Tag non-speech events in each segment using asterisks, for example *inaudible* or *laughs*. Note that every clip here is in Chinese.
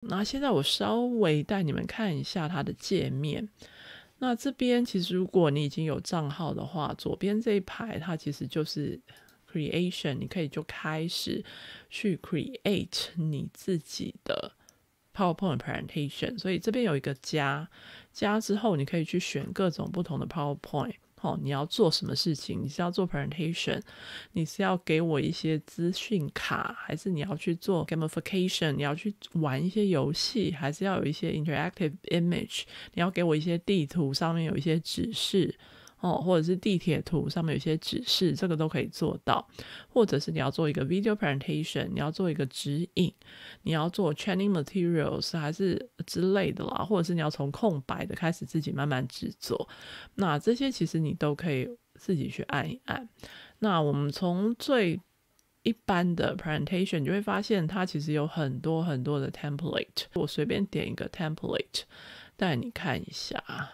那现在我稍微带你们看一下它的界面。那这边其实如果你已经有账号的话，左边这一排它其实就是 creation，你可以就开始去 create 你自己的 PowerPoint presentation。所以这边有一个加，加之后你可以去选各种不同的 PowerPoint。哦，你要做什么事情？你是要做 presentation，你是要给我一些资讯卡，还是你要去做 gamification？你要去玩一些游戏，还是要有一些 interactive image？你要给我一些地图，上面有一些指示。哦，或者是地铁图上面有些指示，这个都可以做到。或者是你要做一个 video presentation，你要做一个指引，你要做 training materials 还是之类的啦。或者是你要从空白的开始自己慢慢制作，那这些其实你都可以自己去按一按。那我们从最一般的 presentation，你会发现它其实有很多很多的 template。我随便点一个 template 带你看一下。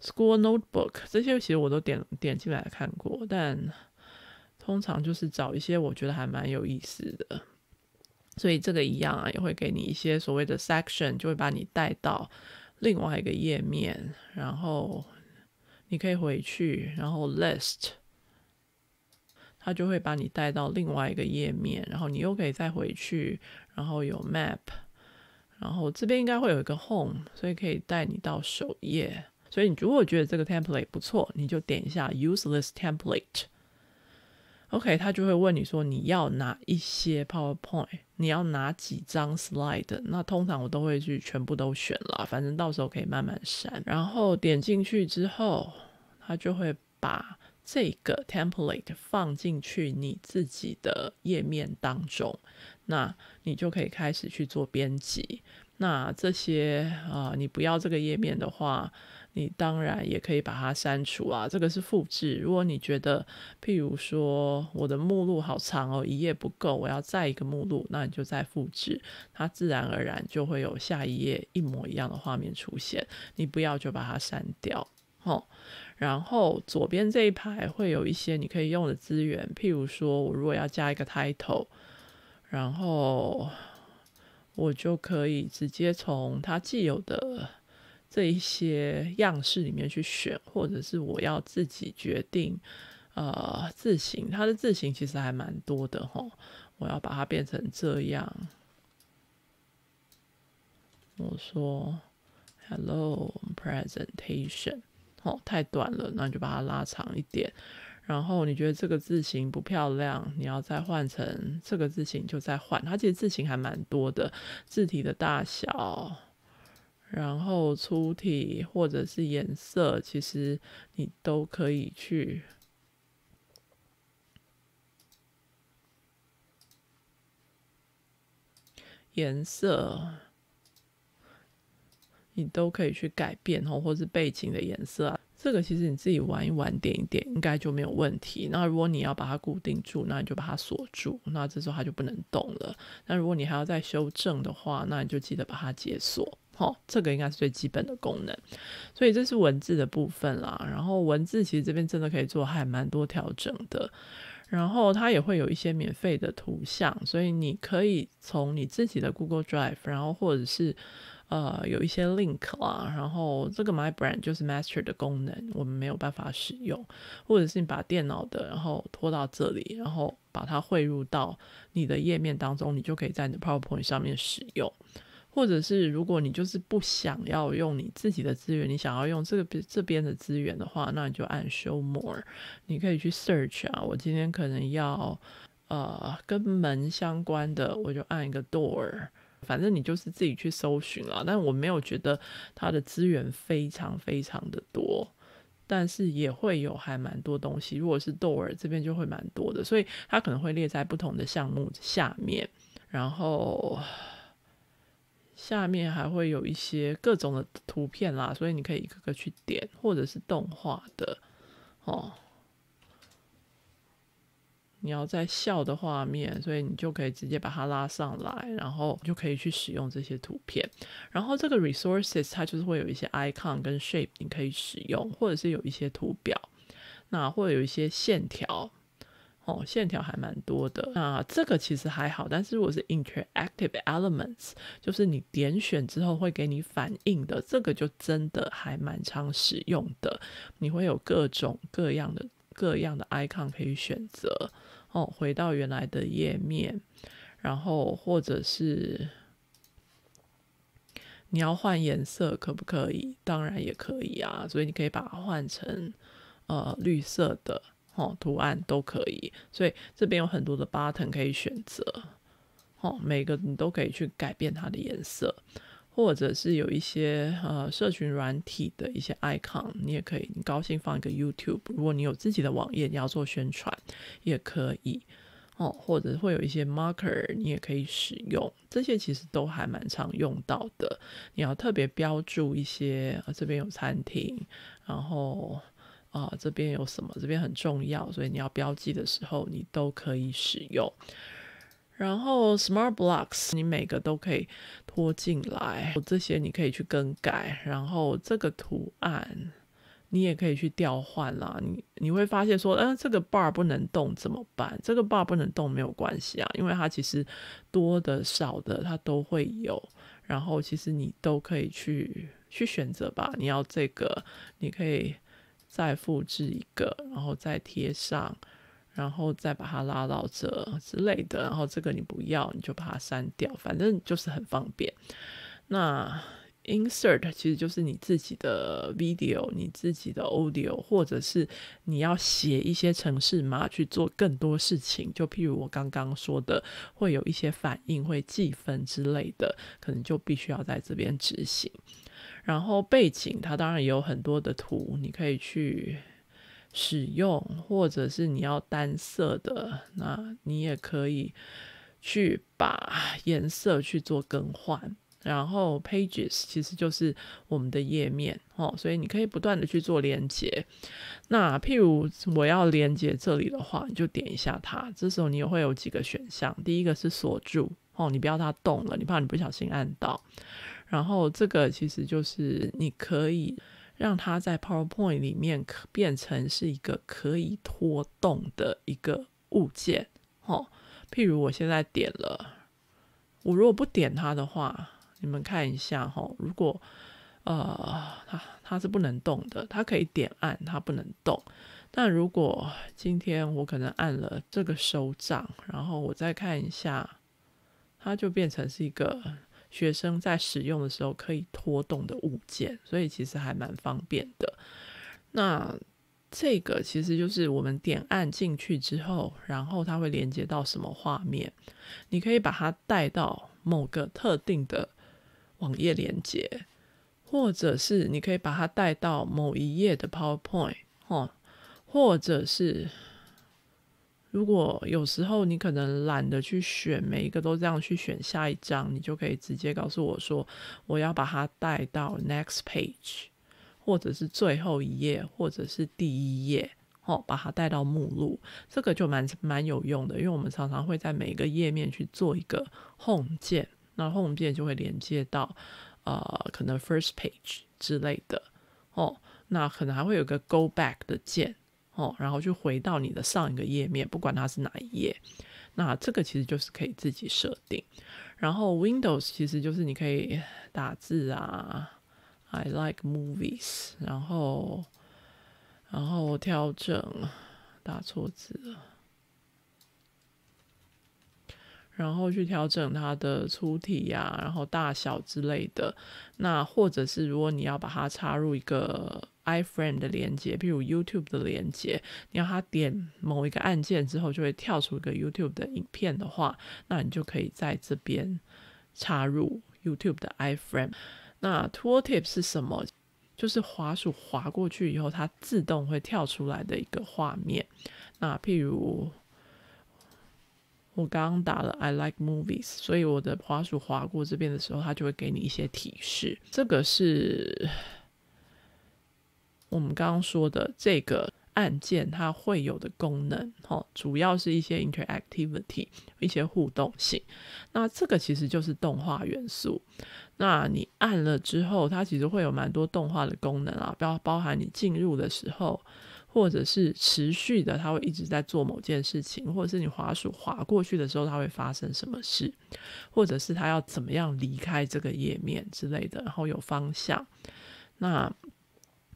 School notebook 这些其实我都点点进来看过，但通常就是找一些我觉得还蛮有意思的。所以这个一样啊，也会给你一些所谓的 section，就会把你带到另外一个页面，然后你可以回去，然后 list，它就会把你带到另外一个页面，然后你又可以再回去，然后有 map，然后这边应该会有一个 home，所以可以带你到首页。所以你如果觉得这个 template 不错，你就点一下 Useless Template。OK，他就会问你说你要哪一些 PowerPoint，你要哪几张 slide。那通常我都会去全部都选了，反正到时候可以慢慢删。然后点进去之后，他就会把这个 template 放进去你自己的页面当中。那你就可以开始去做编辑。那这些啊，你不要这个页面的话。你当然也可以把它删除啊，这个是复制。如果你觉得，譬如说我的目录好长哦，一页不够，我要再一个目录，那你就再复制，它自然而然就会有下一页一模一样的画面出现。你不要就把它删掉，哦。然后左边这一排会有一些你可以用的资源，譬如说我如果要加一个 title，然后我就可以直接从它既有的。这一些样式里面去选，或者是我要自己决定，呃，字型，它的字型其实还蛮多的吼。我要把它变成这样，我说，Hello presentation，哦，太短了，那你就把它拉长一点。然后你觉得这个字型不漂亮，你要再换成这个字型就再换，它其实字型还蛮多的，字体的大小。然后粗体或者是颜色，其实你都可以去颜色，你都可以去改变哦，或是背景的颜色。啊，这个其实你自己玩一玩，点一点应该就没有问题。那如果你要把它固定住，那你就把它锁住，那这时候它就不能动了。那如果你还要再修正的话，那你就记得把它解锁。哦，这个应该是最基本的功能，所以这是文字的部分啦。然后文字其实这边真的可以做还蛮多调整的。然后它也会有一些免费的图像，所以你可以从你自己的 Google Drive，然后或者是呃有一些 link 啊，然后这个 My Brand 就是 Master 的功能，我们没有办法使用，或者是你把电脑的然后拖到这里，然后把它汇入到你的页面当中，你就可以在你的 PowerPoint 上面使用。或者是如果你就是不想要用你自己的资源，你想要用这个这边的资源的话，那你就按 Show More，你可以去 Search 啊。我今天可能要呃跟门相关的，我就按一个 Door，反正你就是自己去搜寻啊，但我没有觉得它的资源非常非常的多，但是也会有还蛮多东西。如果是 Door 这边就会蛮多的，所以它可能会列在不同的项目下面，然后。下面还会有一些各种的图片啦，所以你可以一个个去点，或者是动画的哦。你要在笑的画面，所以你就可以直接把它拉上来，然后就可以去使用这些图片。然后这个 resources 它就是会有一些 icon 跟 shape，你可以使用，或者是有一些图表，那或者有一些线条。线条还蛮多的，那这个其实还好。但是如果是 interactive elements，就是你点选之后会给你反应的。这个就真的还蛮常使用的，你会有各种各样的各样的 icon 可以选择。哦，回到原来的页面，然后或者是你要换颜色可不可以？当然也可以啊，所以你可以把它换成呃绿色的。哦，图案都可以，所以这边有很多的 button 可以选择。哦，每个你都可以去改变它的颜色，或者是有一些呃社群软体的一些 icon，你也可以，你高兴放一个 YouTube。如果你有自己的网页，你要做宣传，也可以哦。或者会有一些 marker，你也可以使用。这些其实都还蛮常用到的。你要特别标注一些，这边有餐厅，然后。啊，这边有什么？这边很重要，所以你要标记的时候，你都可以使用。然后，Smart Blocks，你每个都可以拖进来，这些你可以去更改。然后，这个图案你也可以去调换啦，你你会发现说，嗯，这个 bar 不能动，怎么办？这个 bar 不能动没有关系啊，因为它其实多的、少的它都会有。然后，其实你都可以去去选择吧。你要这个，你可以。再复制一个，然后再贴上，然后再把它拉到这之类的，然后这个你不要，你就把它删掉，反正就是很方便。那 insert 其实就是你自己的 video、你自己的 audio，或者是你要写一些程式码去做更多事情，就譬如我刚刚说的，会有一些反应、会计分之类的，可能就必须要在这边执行。然后背景它当然也有很多的图，你可以去使用，或者是你要单色的，那你也可以去把颜色去做更换。然后 pages 其实就是我们的页面哦，所以你可以不断的去做连接。那譬如我要连接这里的话，你就点一下它，这时候你也会有几个选项，第一个是锁住哦，你不要它动了，你怕你不小心按到。然后这个其实就是你可以让它在 PowerPoint 里面变成是一个可以拖动的一个物件，哦，譬如我现在点了，我如果不点它的话，你们看一下，哈。如果呃它它是不能动的，它可以点按，它不能动。但如果今天我可能按了这个手掌，然后我再看一下，它就变成是一个。学生在使用的时候可以拖动的物件，所以其实还蛮方便的。那这个其实就是我们点按进去之后，然后它会连接到什么画面？你可以把它带到某个特定的网页连接，或者是你可以把它带到某一页的 PowerPoint，或者是。如果有时候你可能懒得去选每一个都这样去选下一张，你就可以直接告诉我说，我要把它带到 next page，或者是最后一页，或者是第一页，哦，把它带到目录，这个就蛮蛮有用的，因为我们常常会在每一个页面去做一个 home 键，那 home 键就会连接到呃，可能 first page 之类的，哦，那可能还会有个 go back 的键。哦，然后去回到你的上一个页面，不管它是哪一页，那这个其实就是可以自己设定。然后 Windows 其实就是你可以打字啊，I like movies，然后然后调整打错字，然后去调整它的粗体呀，然后大小之类的。那或者是如果你要把它插入一个。iframe 的连接，譬如 YouTube 的连接，你要它点某一个按键之后，就会跳出一个 YouTube 的影片的话，那你就可以在这边插入 YouTube 的 iframe。那 tooltip 是什么？就是滑鼠滑过去以后，它自动会跳出来的一个画面。那譬如我刚刚打了 I like movies，所以我的滑鼠滑过这边的时候，它就会给你一些提示。这个是。我们刚刚说的这个按键，它会有的功能，哈，主要是一些 interactivity，一些互动性。那这个其实就是动画元素。那你按了之后，它其实会有蛮多动画的功能啊，包包含你进入的时候，或者是持续的，它会一直在做某件事情，或者是你滑鼠滑过去的时候，它会发生什么事，或者是它要怎么样离开这个页面之类的，然后有方向。那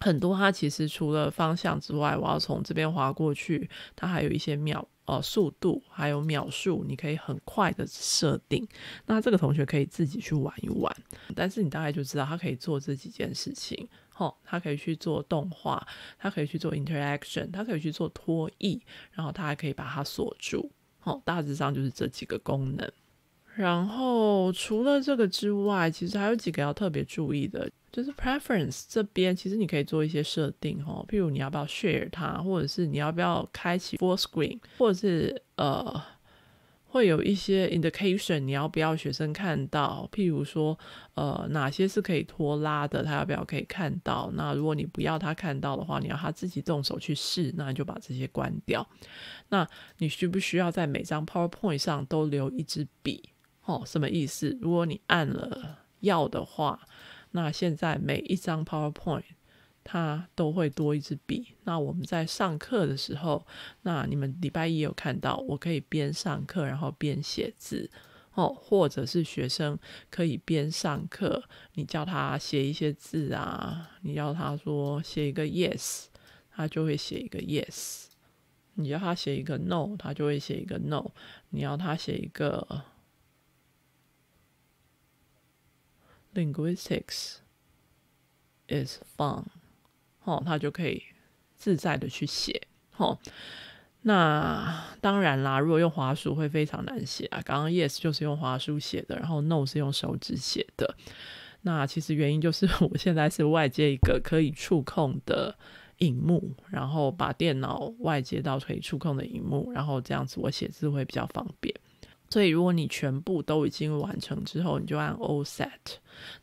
很多它其实除了方向之外，我要从这边滑过去，它还有一些秒呃速度，还有秒数，你可以很快的设定。那这个同学可以自己去玩一玩，但是你大概就知道它可以做这几件事情，吼，它可以去做动画，它可以去做 interaction，它可以去做脱曳，然后它还可以把它锁住，吼，大致上就是这几个功能。然后除了这个之外，其实还有几个要特别注意的。就是 preference 这边，其实你可以做一些设定哦，譬如你要不要 share 它，或者是你要不要开启 full screen，或者是呃，会有一些 indication，你要不要学生看到，譬如说呃哪些是可以拖拉的，他要不要可以看到？那如果你不要他看到的话，你要他自己动手去试，那你就把这些关掉。那你需不需要在每张 PowerPoint 上都留一支笔？哦，什么意思？如果你按了要的话。那现在每一张 PowerPoint 它都会多一支笔。那我们在上课的时候，那你们礼拜一有看到，我可以边上课然后边写字哦，或者是学生可以边上课，你叫他写一些字啊，你叫他说写一个 yes，他就会写一个 yes；你叫他写一个 no，他就会写一个 no；你要他写一个。Linguistics is fun，哦，他就可以自在的去写，哦。那当然啦，如果用滑鼠会非常难写啊。刚刚 yes 就是用滑鼠写的，然后 no 是用手指写的。那其实原因就是 *laughs* 我现在是外接一个可以触控的荧幕，然后把电脑外接到可以触控的荧幕，然后这样子我写字会比较方便。所以，如果你全部都已经完成之后，你就按 All Set。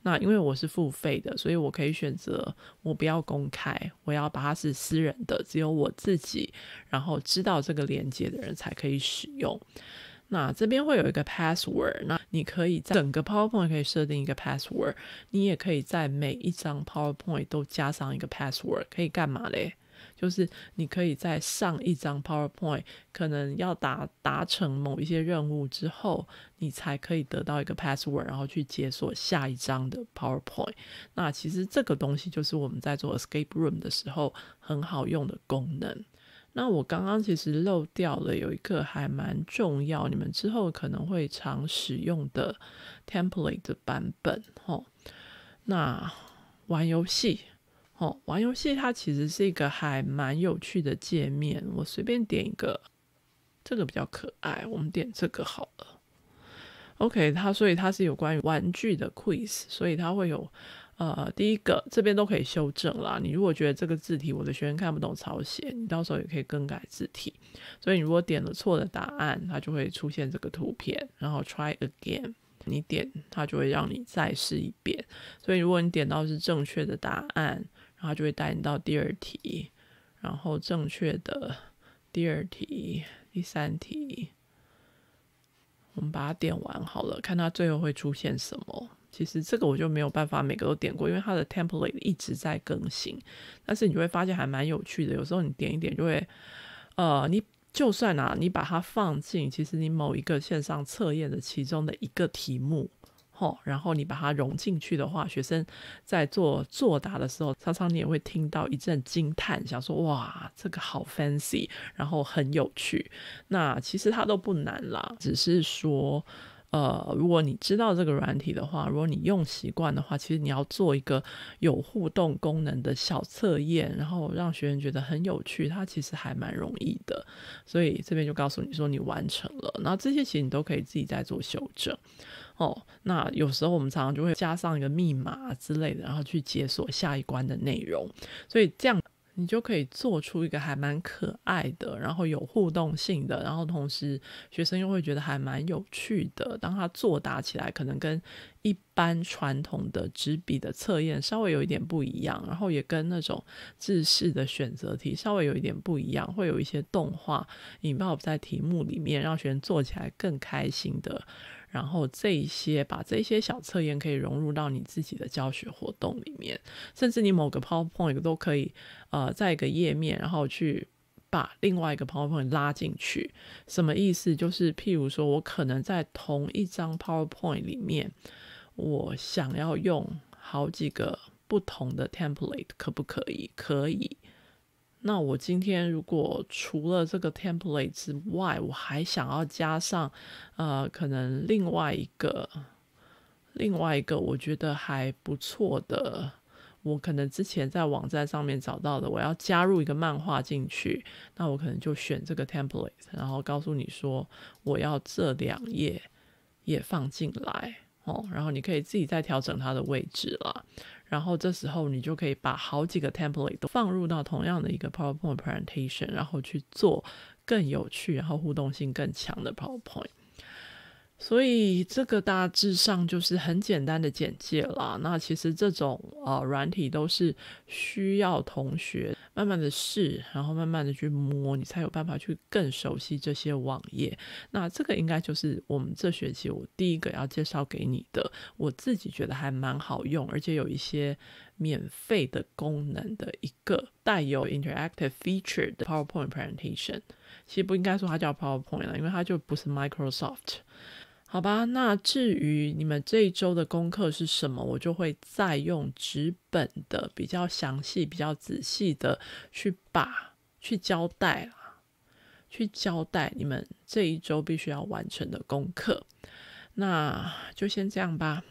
那因为我是付费的，所以我可以选择我不要公开，我要把它是私人的，只有我自己然后知道这个连接的人才可以使用。那这边会有一个 Password，那你可以在整个 PowerPoint 可以设定一个 Password，你也可以在每一张 PowerPoint 都加上一个 Password，可以干嘛嘞？就是你可以在上一张 PowerPoint 可能要达达成某一些任务之后，你才可以得到一个 password，然后去解锁下一张的 PowerPoint。那其实这个东西就是我们在做 Escape Room 的时候很好用的功能。那我刚刚其实漏掉了有一个还蛮重要，你们之后可能会常使用的 template 的版本哦。那玩游戏。哦，玩游戏它其实是一个还蛮有趣的界面。我随便点一个，这个比较可爱，我们点这个好了。OK，它所以它是有关于玩具的 quiz，所以它会有呃第一个这边都可以修正啦。你如果觉得这个字体我的学员看不懂抄写，你到时候也可以更改字体。所以你如果点了错的答案，它就会出现这个图片，然后 try again，你点它就会让你再试一遍。所以如果你点到是正确的答案。然后就会带你到第二题，然后正确的第二题、第三题，我们把它点完好了，看它最后会出现什么。其实这个我就没有办法每个都点过，因为它的 template 一直在更新。但是你就会发现还蛮有趣的，有时候你点一点就会，呃，你就算啊，你把它放进其实你某一个线上测验的其中的一个题目。然后你把它融进去的话，学生在做作答的时候，常常你也会听到一阵惊叹，想说哇，这个好 fancy，然后很有趣。那其实它都不难啦，只是说，呃，如果你知道这个软体的话，如果你用习惯的话，其实你要做一个有互动功能的小测验，然后让学员觉得很有趣，它其实还蛮容易的。所以这边就告诉你说你完成了，那这些其实你都可以自己在做修正。哦，那有时候我们常常就会加上一个密码之类的，然后去解锁下一关的内容。所以这样你就可以做出一个还蛮可爱的，然后有互动性的，然后同时学生又会觉得还蛮有趣的。当他作答起来，可能跟一般传统的纸笔的测验稍微有一点不一样，然后也跟那种制式的选择题稍微有一点不一样，会有一些动画引爆在题目里面，让学生做起来更开心的。然后这一些把这些小测验可以融入到你自己的教学活动里面，甚至你某个 PowerPoint 都可以，呃，在一个页面然后去把另外一个 PowerPoint 拉进去。什么意思？就是譬如说我可能在同一张 PowerPoint 里面，我想要用好几个不同的 Template，可不可以？可以。那我今天如果除了这个 template 之外，我还想要加上，呃，可能另外一个，另外一个我觉得还不错的，我可能之前在网站上面找到的，我要加入一个漫画进去，那我可能就选这个 template，然后告诉你说，我要这两页也放进来。哦，然后你可以自己再调整它的位置了。然后这时候你就可以把好几个 template 都放入到同样的一个 PowerPoint presentation，然后去做更有趣、然后互动性更强的 PowerPoint。所以这个大致上就是很简单的简介啦。那其实这种呃软体都是需要同学。慢慢的试，然后慢慢的去摸，你才有办法去更熟悉这些网页。那这个应该就是我们这学期我第一个要介绍给你的，我自己觉得还蛮好用，而且有一些免费的功能的一个带有 interactive feature 的 PowerPoint presentation。其实不应该说它叫 PowerPoint 了，因为它就不是 Microsoft。好吧，那至于你们这一周的功课是什么，我就会再用纸本的比较详细、比较仔细的去把去交代啊，去交代你们这一周必须要完成的功课。那就先这样吧。